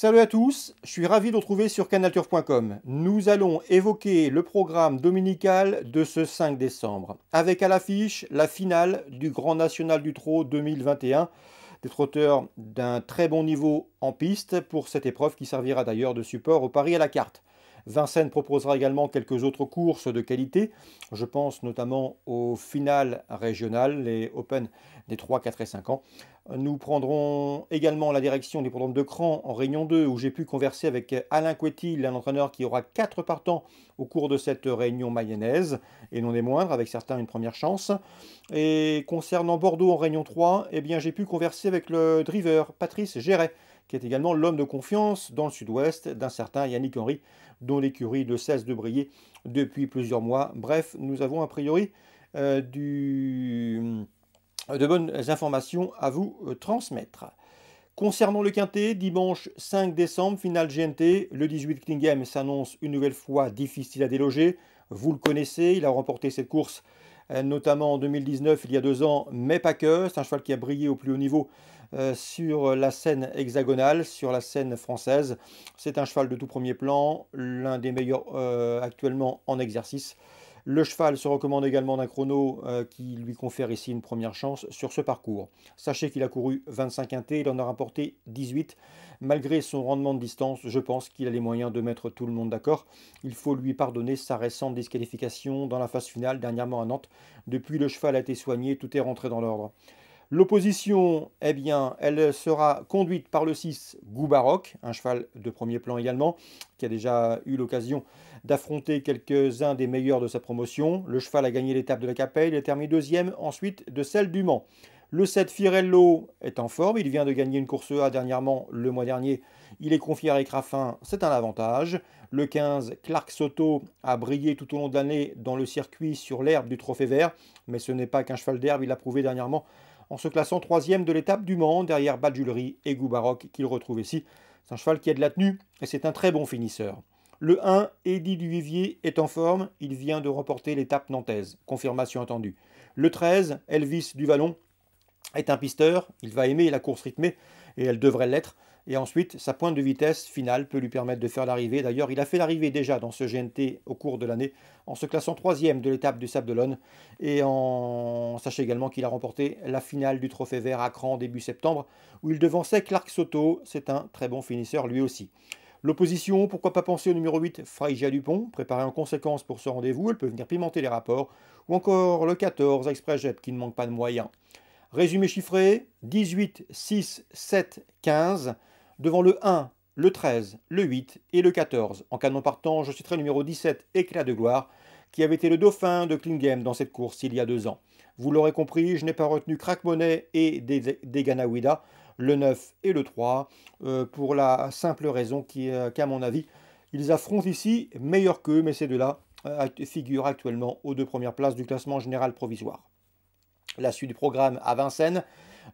Salut à tous, je suis ravi de vous retrouver sur canalture.com. Nous allons évoquer le programme dominical de ce 5 décembre, avec à l'affiche la finale du Grand National du Trot 2021, des trotteurs d'un très bon niveau en piste pour cette épreuve qui servira d'ailleurs de support au pari à la carte. Vincennes proposera également quelques autres courses de qualité. Je pense notamment aux finales régionales, les Open des 3, 4 et 5 ans. Nous prendrons également la direction du programme de Cran en Réunion 2, où j'ai pu converser avec Alain Couetil, un entraîneur qui aura 4 partants au cours de cette réunion mayonnaise, et non des moindres, avec certains une première chance. Et concernant Bordeaux en Réunion 3, eh bien, j'ai pu converser avec le driver Patrice Géret, qui est également l'homme de confiance dans le sud-ouest d'un certain Yannick Henry, dont l'écurie ne cesse de briller depuis plusieurs mois. Bref, nous avons a priori euh, de bonnes informations à vous euh, transmettre. Concernant le quintet, dimanche 5 décembre, finale GNT, le 18 Klingem s'annonce une nouvelle fois difficile à déloger. Vous le connaissez, il a remporté cette course euh, notamment en 2019, il y a deux ans, mais pas que. C'est un cheval qui a brillé au plus haut niveau euh, sur la scène hexagonale, sur la scène française. C'est un cheval de tout premier plan, l'un des meilleurs euh, actuellement en exercice. Le cheval se recommande également d'un chrono euh, qui lui confère ici une première chance sur ce parcours. Sachez qu'il a couru 25 intés, il en a remporté 18. Malgré son rendement de distance, je pense qu'il a les moyens de mettre tout le monde d'accord. Il faut lui pardonner sa récente disqualification dans la phase finale dernièrement à Nantes. Depuis, le cheval a été soigné, tout est rentré dans l'ordre. L'opposition, eh bien, elle sera conduite par le 6 Goubaroc, un cheval de premier plan également, qui a déjà eu l'occasion d'affronter quelques-uns des meilleurs de sa promotion. Le cheval a gagné l'étape de la Capelle et terminé deuxième ensuite de celle du Mans. Le 7 Firello est en forme, il vient de gagner une course A dernièrement le mois dernier. Il est confié à Récrafin. c'est un avantage. Le 15 Clark Soto a brillé tout au long de l'année dans le circuit sur l'herbe du Trophée Vert, mais ce n'est pas qu'un cheval d'herbe, il a prouvé dernièrement en se classant troisième de l'étape du Mans derrière Badjulery et Goubaroc, qu'il retrouve ici. C'est un cheval qui a de la tenue et c'est un très bon finisseur. Le 1, Eddy Duvivier, est en forme. Il vient de remporter l'étape nantaise. Confirmation attendue. Le 13, Elvis Duvalon, est un pisteur. Il va aimer la course rythmée et elle devrait l'être. Et ensuite, sa pointe de vitesse finale peut lui permettre de faire l'arrivée. D'ailleurs, il a fait l'arrivée déjà dans ce GNT au cours de l'année, en se classant troisième de l'étape du Sable Et en... sachez également qu'il a remporté la finale du Trophée Vert à Cran début septembre, où il devançait Clark Soto. C'est un très bon finisseur lui aussi. L'opposition, pourquoi pas penser au numéro 8, Fraigia Dupont, préparé en conséquence pour ce rendez-vous, elle peut venir pimenter les rapports, ou encore le 14, Express Jet, qui ne manque pas de moyens. Résumé chiffré, 18, 6, 7, 15 devant le 1, le 13, le 8 et le 14. En canon partant, je citerai le numéro 17, Éclat de gloire, qui avait été le dauphin de Klingem dans cette course il y a deux ans. Vous l'aurez compris, je n'ai pas retenu Crack et Deganawida, le 9 et le 3, euh, pour la simple raison euh, qu'à mon avis, ils affrontent ici meilleur qu'eux, mais ces deux-là euh, figurent actuellement aux deux premières places du classement général provisoire. La suite du programme à Vincennes,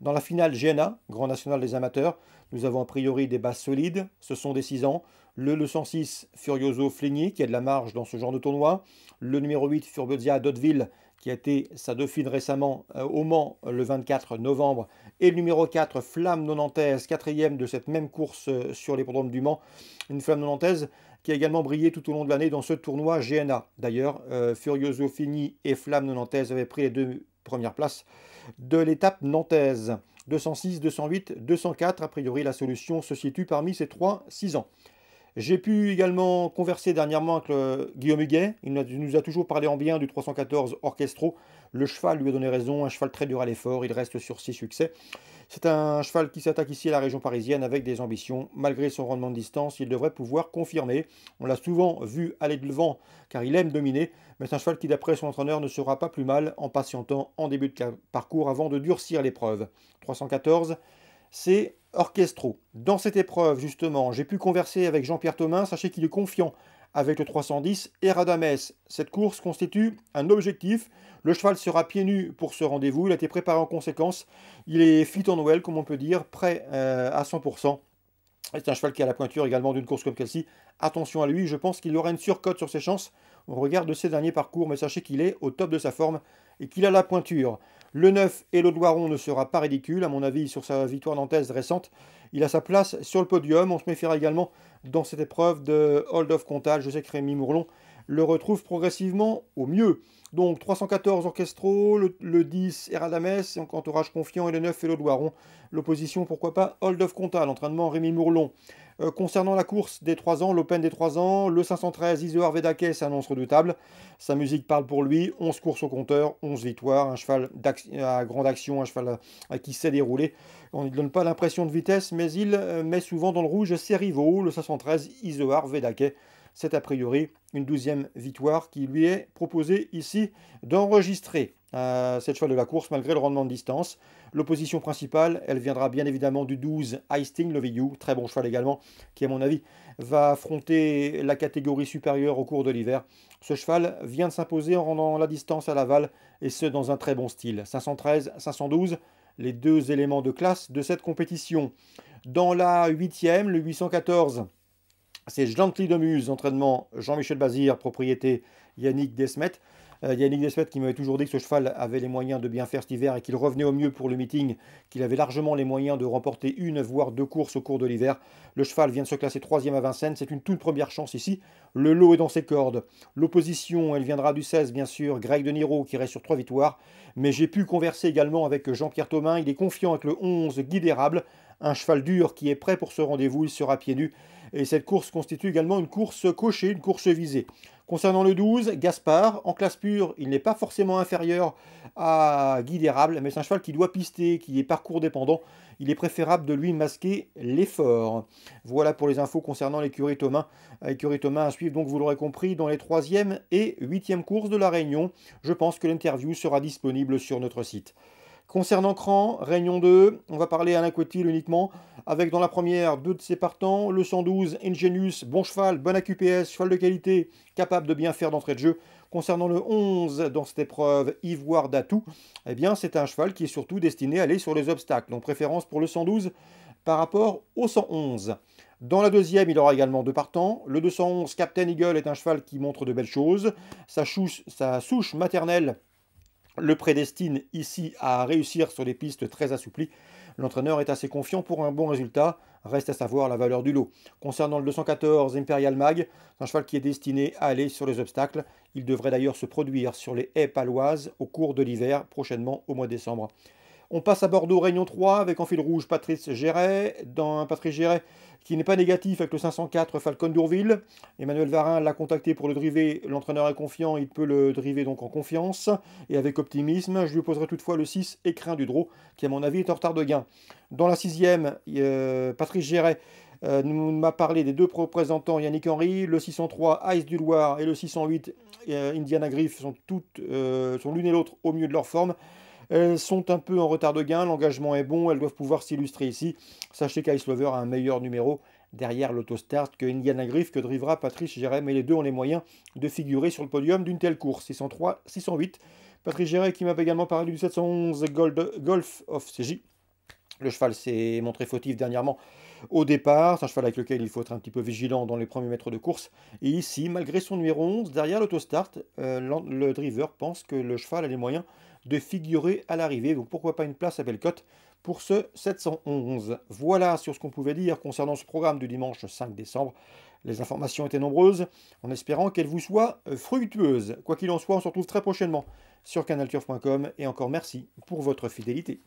dans la finale GNA, Grand National des Amateurs, nous avons a priori des bases solides, ce sont des 6 ans. Le 106 Furioso Fligny, qui a de la marge dans ce genre de tournoi. Le numéro 8 Furbezia Dotteville, qui a été sa dauphine récemment euh, au Mans le 24 novembre. Et le numéro 4 Flamme Nonantaise, quatrième de cette même course euh, sur les l'hippodrome du Mans. Une Flamme Nonantaise qui a également brillé tout au long de l'année dans ce tournoi GNA. D'ailleurs, euh, Furioso Fligny et Flamme Nonantaise avaient pris les deux premières places de l'étape nantaise. 206, 208, 204, a priori la solution se situe parmi ces 3-6 ans. J'ai pu également converser dernièrement avec Guillaume Huguet, il nous a toujours parlé en bien du 314 Orchestro, le cheval lui a donné raison, un cheval très dur à l'effort, il reste sur six succès. C'est un cheval qui s'attaque ici à la région parisienne avec des ambitions. Malgré son rendement de distance, il devrait pouvoir confirmer. On l'a souvent vu aller de vent car il aime dominer, mais c'est un cheval qui d'après son entraîneur ne sera pas plus mal en patientant en début de parcours avant de durcir l'épreuve. 314, c'est Orchestro. Dans cette épreuve, justement, j'ai pu converser avec Jean-Pierre Thomas. Sachez qu'il est confiant avec le 310 et Radames. Cette course constitue un objectif. Le cheval sera pieds nus pour ce rendez-vous. Il a été préparé en conséquence. Il est fit en Noël, comme on peut dire, prêt euh, à 100%. C'est un cheval qui a la pointure également d'une course comme celle-ci. Attention à lui, je pense qu'il aura une surcote sur ses chances On regarde de ses derniers parcours, mais sachez qu'il est au top de sa forme et qu'il a la pointure. Le 9 et le Loiron ne sera pas ridicule, à mon avis, sur sa victoire nantaise récente. Il a sa place sur le podium. On se méfiera également dans cette épreuve de hold of comptage. Je sais que Rémi Mourlon le retrouve progressivement au mieux. Donc 314 orchestraux, le, 10 Eradames, et entourage confiant, et le 9 Félo L'opposition, pourquoi pas, Hold of Conta, l'entraînement Rémi Mourlon. Euh, concernant la course des 3 ans, l'Open des 3 ans, le 513 Isoar Vedake s'annonce redoutable. Sa musique parle pour lui, 11 courses au compteur, 11 victoires, un cheval à grande action, un cheval à, euh, qui sait déroulé. On ne donne pas l'impression de vitesse, mais il euh, met souvent dans le rouge ses rivaux, le 513 Isoar Vedake. C'est a priori une douzième victoire qui lui est proposée ici d'enregistrer euh, cette cheval de la course malgré le rendement de distance. L'opposition principale, elle viendra bien évidemment du 12 Heisting, le You, très bon cheval également, qui à mon avis va affronter la catégorie supérieure au cours de l'hiver. Ce cheval vient de s'imposer en rendant la distance à l'aval, et ce dans un très bon style. 513, 512, les deux éléments de classe de cette compétition. Dans la huitième, le 814, c'est Gently de entraînement Jean-Michel Bazir, propriété Yannick Desmet. Euh, Yannick Desmet qui m'avait toujours dit que ce cheval avait les moyens de bien faire cet hiver et qu'il revenait au mieux pour le meeting, qu'il avait largement les moyens de remporter une voire deux courses au cours de l'hiver. Le cheval vient de se classer troisième à Vincennes, c'est une toute première chance ici. Le lot est dans ses cordes. L'opposition, elle viendra du 16 bien sûr, Greg De Niro qui reste sur trois victoires. Mais j'ai pu converser également avec Jean-Pierre Thomas. il est confiant avec le 11 d'érable. Un cheval dur qui est prêt pour ce rendez-vous, il sera pieds nus. Et cette course constitue également une course cochée, une course visée. Concernant le 12, Gaspard, en classe pure, il n'est pas forcément inférieur à Guy d'Érable, mais c'est un cheval qui doit pister, qui est parcours dépendant. Il est préférable de lui masquer l'effort. Voilà pour les infos concernant l'écurie Thomas. L'écurie Thomas à suivre, donc vous l'aurez compris, dans les 3e et 8e courses de La Réunion. Je pense que l'interview sera disponible sur notre site. Concernant Cran, Réunion 2, on va parler à Nacotil uniquement, avec dans la première deux de ses partants, le 112, Ingenius, bon cheval, bonne AQPS, cheval de qualité, capable de bien faire d'entrée de jeu. Concernant le 11 dans cette épreuve, Ivoire d'Atout, eh bien c'est un cheval qui est surtout destiné à aller sur les obstacles, donc préférence pour le 112 par rapport au 111. Dans la deuxième, il aura également deux partants. Le 211 Captain Eagle est un cheval qui montre de belles choses. Sa, sa souche maternelle le prédestine ici à réussir sur des pistes très assouplies. L'entraîneur est assez confiant pour un bon résultat, reste à savoir la valeur du lot. Concernant le 214 Imperial Mag, c'est un cheval qui est destiné à aller sur les obstacles. Il devrait d'ailleurs se produire sur les haies paloises au cours de l'hiver, prochainement au mois de décembre. On passe à Bordeaux Réunion 3 avec en fil rouge Patrice Géret, dans Patrice Géret qui n'est pas négatif avec le 504 Falcon d'Ourville. Emmanuel Varin l'a contacté pour le driver, l'entraîneur est confiant, il peut le driver donc en confiance et avec optimisme. Je lui poserai toutefois le 6 Écrin du draw, qui à mon avis est en retard de gain. Dans la sixième, euh, Patrice Géret euh, m'a parlé des deux représentants Yannick Henry, le 603 Ice du Loire et le 608 euh, Indiana Griff sont, toutes, sont l'une et l'autre au mieux de leur forme. Elles sont un peu en retard de gain, l'engagement est bon, elles doivent pouvoir s'illustrer ici. Sachez qu'Ice Lover a un meilleur numéro derrière l'autostart que Indiana Griff, que drivera Patrice Géret, mais les deux ont les moyens de figurer sur le podium d'une telle course. 603, 608. Patrice Géret qui m'a également parlé du 711 Gold, Golf of CJ. Le cheval s'est montré fautif dernièrement au départ. C'est un cheval avec lequel il faut être un petit peu vigilant dans les premiers mètres de course. Et ici, malgré son numéro 11, derrière l'autostart, euh, le driver pense que le cheval a les moyens de figurer à l'arrivée. Donc pourquoi pas une place à Belcote pour ce 711. Voilà sur ce qu'on pouvait dire concernant ce programme du dimanche 5 décembre. Les informations étaient nombreuses, en espérant qu'elles vous soient euh, fructueuses. Quoi qu'il en soit, on se retrouve très prochainement sur canalturf.com et encore merci pour votre fidélité.